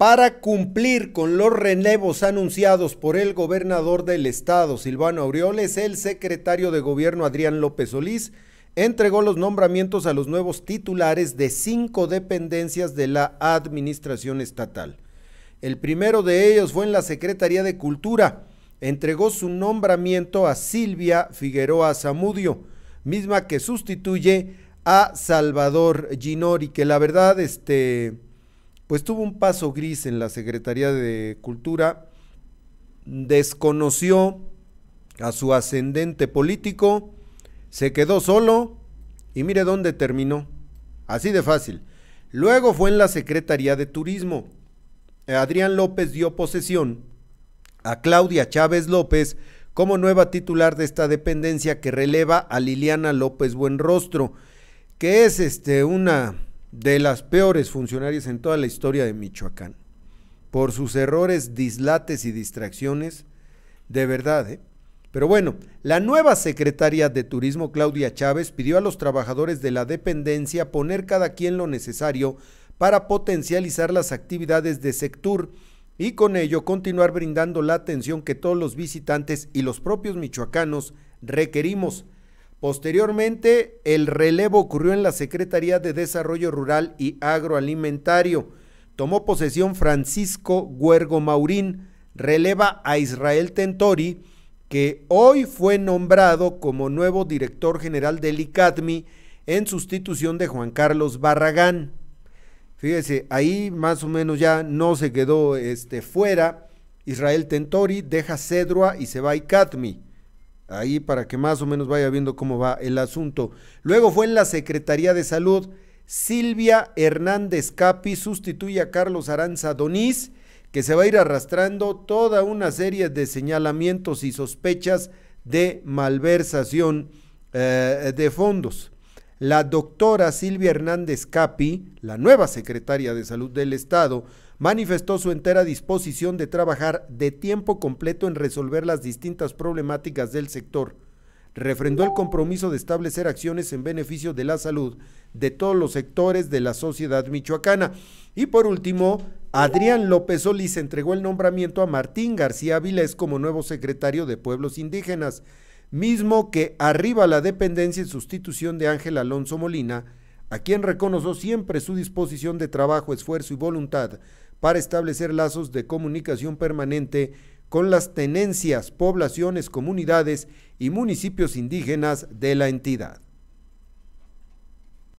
para cumplir con los relevos anunciados por el gobernador del estado, Silvano Aureoles, el secretario de gobierno Adrián López Solís entregó los nombramientos a los nuevos titulares de cinco dependencias de la administración estatal. El primero de ellos fue en la Secretaría de Cultura. Entregó su nombramiento a Silvia Figueroa Zamudio, misma que sustituye a Salvador Ginori, que la verdad, este pues tuvo un paso gris en la Secretaría de Cultura, desconoció a su ascendente político, se quedó solo y mire dónde terminó. Así de fácil. Luego fue en la Secretaría de Turismo. Adrián López dio posesión a Claudia Chávez López como nueva titular de esta dependencia que releva a Liliana López Buenrostro, que es este una de las peores funcionarias en toda la historia de Michoacán. Por sus errores, dislates y distracciones, de verdad. ¿eh? Pero bueno, la nueva secretaria de Turismo, Claudia Chávez, pidió a los trabajadores de la dependencia poner cada quien lo necesario para potencializar las actividades de sector y con ello continuar brindando la atención que todos los visitantes y los propios michoacanos requerimos Posteriormente, el relevo ocurrió en la Secretaría de Desarrollo Rural y Agroalimentario. Tomó posesión Francisco Huergo Maurín, releva a Israel Tentori, que hoy fue nombrado como nuevo director general del ICADMI en sustitución de Juan Carlos Barragán. Fíjese, ahí más o menos ya no se quedó este, fuera. Israel Tentori deja Cedroa y se va a ICADMI. Ahí para que más o menos vaya viendo cómo va el asunto. Luego fue en la Secretaría de Salud. Silvia Hernández Capi sustituye a Carlos Aranza Doniz, que se va a ir arrastrando toda una serie de señalamientos y sospechas de malversación eh, de fondos. La doctora Silvia Hernández Capi, la nueva secretaria de Salud del Estado, manifestó su entera disposición de trabajar de tiempo completo en resolver las distintas problemáticas del sector. Refrendó el compromiso de establecer acciones en beneficio de la salud de todos los sectores de la sociedad michoacana. Y por último, Adrián López Solís entregó el nombramiento a Martín García Vilés como nuevo secretario de Pueblos Indígenas, mismo que arriba la dependencia en sustitución de Ángel Alonso Molina, a quien reconoció siempre su disposición de trabajo, esfuerzo y voluntad para establecer lazos de comunicación permanente con las tenencias, poblaciones, comunidades y municipios indígenas de la entidad.